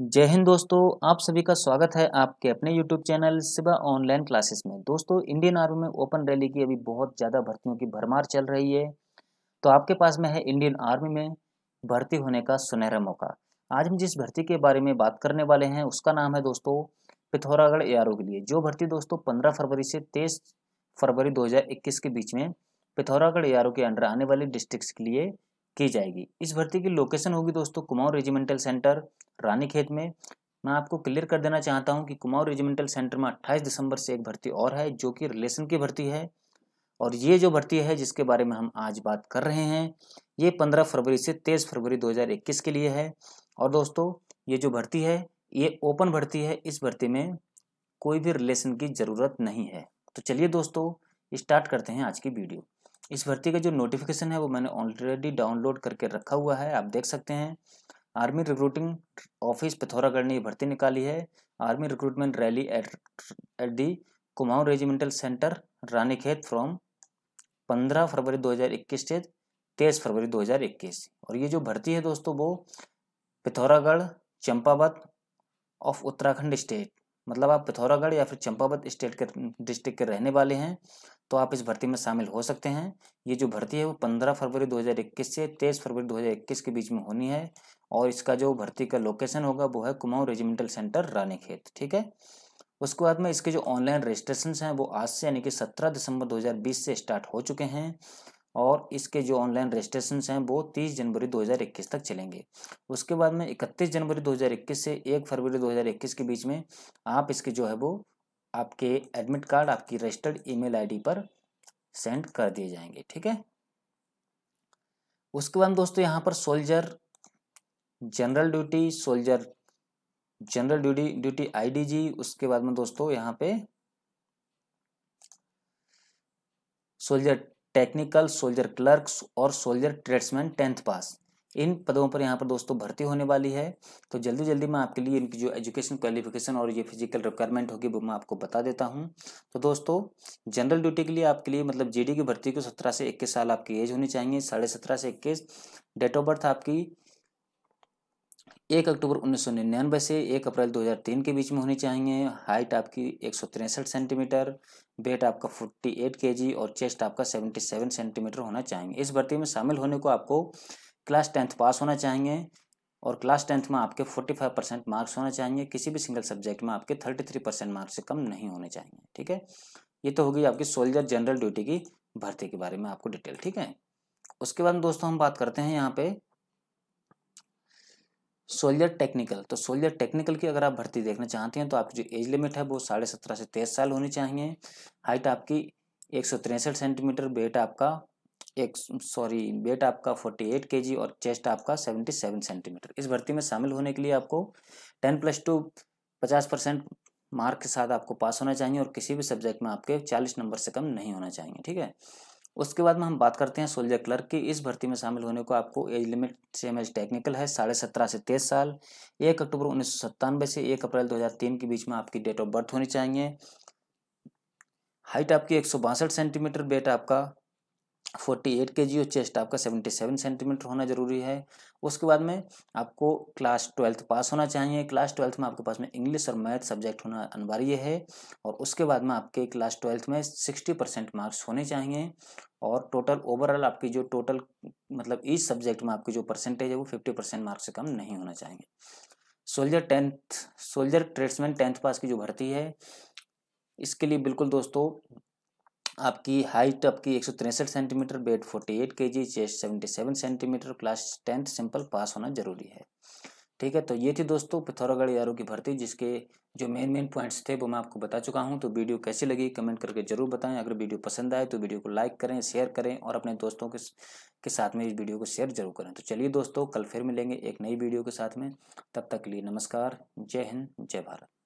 जय हिंद दोस्तों आप सभी का स्वागत है आपके अपने YouTube channel Siba online classes में दोस्तों इंडियन आर्मी में ओपन रैली की अभी बहुत ज़्यादा भर्तियों की भरमार चल रही है तो आपके पास में है इंडियन आर्मी में भर्ती होने का सुनहरा मौका आज हम जिस भर्ती के बारे में बात करने वाले हैं उसका नाम है दोस्तों पिथौरागढ़ ए के लिए जो भर्ती दोस्तों पंद्रह फरवरी से तेईस फरवरी दो के बीच में पिथौरागढ़ ए के अंडर आने वाले डिस्ट्रिक्ट के लिए की जाएगी इस भर्ती की लोकेशन होगी दोस्तों कुमाऊं रेजिमेंटल सेंटर रानीखेत में मैं आपको क्लियर कर देना चाहता हूं कि कुमाऊं रेजिमेंटल सेंटर में 28 दिसंबर से एक भर्ती और है जो कि रिलेशन की भर्ती है और ये जो भर्ती है जिसके बारे में हम आज बात कर रहे हैं ये 15 फरवरी से 23 फरवरी 2021 के लिए है और दोस्तों ये जो भर्ती है ये ओपन भर्ती है इस भर्ती में कोई भी रिलेशन की ज़रूरत नहीं है तो चलिए दोस्तों स्टार्ट करते हैं आज की वीडियो इस भर्ती का जो नोटिफिकेशन है वो मैंने ऑलरेडी डाउनलोड करके रखा हुआ है आप देख सकते हैं आर्मी रिक्रूटिंग ऑफिस पिथौरागढ़ ने यह भर्ती निकाली है army recruitment rally at at the Kumaon regimental centre Ranikhet from 15 February 2021 से 23 फरवरी 2021 और ये जो भर्ती है दोस्तों वो पिथौरागढ़ चंपावत ऑफ उत्तराखंड स्टेट मतलब आप पिथौरागढ़ या फिर चंपावत स्टेट के डिस्ट्रिक्ट के रहने वाले हैं तो आप इस भर्ती में शामिल हो सकते हैं ये जो भर्ती है वो पंद्रह फरवरी 2021 से तेईस फरवरी 2021 के बीच में होनी है और इसका जो भर्ती का लोकेशन होगा वो है कुमाऊँ रेजिमेंटल सेंटर रानीखेत ठीक है उसके बाद में इसके जो ऑनलाइन रजिस्ट्रेशन हैं वो आज से यानी कि सत्रह दिसंबर 2020 से स्टार्ट हो चुके हैं और इसके जो ऑनलाइन रजिस्ट्रेशन हैं वो 30 जनवरी 2021 तक चलेंगे उसके बाद में 31 जनवरी 2021 से 1 फरवरी 2021 के बीच में आप इसके जो है वो आपके एडमिट कार्ड आपकी रजिस्टर्ड ईमेल आईडी पर सेंड कर दिए जाएंगे ठीक है उसके बाद दोस्तों यहाँ पर soldier general duty soldier general duty duty आई उसके बाद में दोस्तों यहाँ पे सोल्जर टेक्निकल सोल्जर क्लर्क्स और सोल्जर ट्रेड्समैन टेंथ पास इन पदों पर यहाँ पर दोस्तों भर्ती होने वाली है तो जल्दी जल्दी मैं आपके लिए इनकी जो एजुकेशन क्वालिफिकेशन और ये फिजिकल रिक्वायरमेंट होगी वो मैं आपको बता देता हूँ तो दोस्तों जनरल ड्यूटी के लिए आपके लिए मतलब जीडी की भर्ती को सत्रह से इक्कीस साल आपकी एज होनी चाहिए साढ़े सत्रह से इक्कीस डेट ऑफ बर्थ आपकी एक अक्टूबर उन्नीस सौ निन्यानवे से एक अप्रैल 2003 के बीच में होनी चाहिए हाइट आपकी एक सौ तिरसठ सेंटीमीटर वेट आपका 48 केजी और चेस्ट आपका 77 सेंटीमीटर होना चाहिए इस भर्ती में शामिल होने को आपको क्लास टेंथ पास होना चाहिए और क्लास टेंथ में आपके 45 परसेंट मार्क्स होना चाहिए किसी भी सिंगल सब्जेक्ट में आपके 33 परसेंट मार्क्स से कम नहीं होने चाहिए ठीक है ये तो होगी आपकी सोल्जर जनरल ड्यूटी की भर्ती के बारे में आपको डिटेल ठीक है उसके बाद दोस्तों हम बात करते हैं यहाँ पे सोल्जर टेक्निकल तो सोल्जर टेक्निकल की अगर आप भर्ती देखना चाहते हैं तो आपकी जो एज लिमिट है वो साढ़े सत्रह से तेईस साल होनी चाहिए हाइट आपकी एक सौ तिरसठ सेंटीमीटर वेट आपका एक सॉरी वेट आपका फोर्टी एट के जी और चेस्ट आपका सेवेंटी सेवन सेंटीमीटर इस भर्ती में शामिल होने के लिए आपको टेन प्लस टू पचास परसेंट मार्क के साथ आपको पास होना चाहिए और किसी भी सब्जेक्ट में आपके चालीस नंबर से कम नहीं होना चाहिए ठीक है उसके बाद में हम बात करते हैं सोल्जर क्लर्क की इस भर्ती में शामिल होने को आपको age limit same age technical है साढ़े सत्रह से तेईस साल एक अक्टूबर उन्नीस सौ सत्तानवे से एक अप्रैल दो हज़ार तीन के बीच में आपकी डेट ऑफ बर्थ होनी चाहिए हाइट आपकी एक सौ बासठ सेंटीमीटर वेट आपका फोर्टी एट के जी और चेस्ट आपका सेवेंटी सेवन सेंटीमीटर होना जरूरी है उसके बाद में आपको क्लास ट्वेल्थ पास होना चाहिए क्लास ट्वेल्थ में आपके पास में इंग्लिश और मैथ सब्जेक्ट होना अनिवार्य है और उसके बाद में आपके क्लास ट्वेल्थ में सिक्सटी परसेंट मार्क्स होने चाहिए और टोटल ओवरऑल आपकी जो टोटल मतलब ईच सब्जेक्ट में आपकी जो परसेंटेज है वो फिफ्टी परसेंट मार्क्स से कम नहीं होना चाहिए soldier tenth soldier tradesman tenth pass की जो भर्ती है इसके लिए बिल्कुल दोस्तों आपकी हाइट आपकी एक centimetre weight 48 KG chest 77 centimetre class tenth simple pass होना जरूरी है ठीक है तो ये थी दोस्तों पिथौरागढ़ यारों की भर्ती जिसके जो मेन मेन पॉइंट्स थे वो मैं आपको बता चुका हूँ तो वीडियो कैसी लगी कमेंट करके जरूर बताएं अगर वीडियो पसंद आए तो वीडियो को लाइक करें शेयर करें और अपने दोस्तों के के साथ में इस वीडियो को शेयर जरूर करें तो चलिए दोस्तों कल फिर मिलेंगे एक नई वीडियो के साथ में तब तक के लिए नमस्कार जय हिंद जय भारत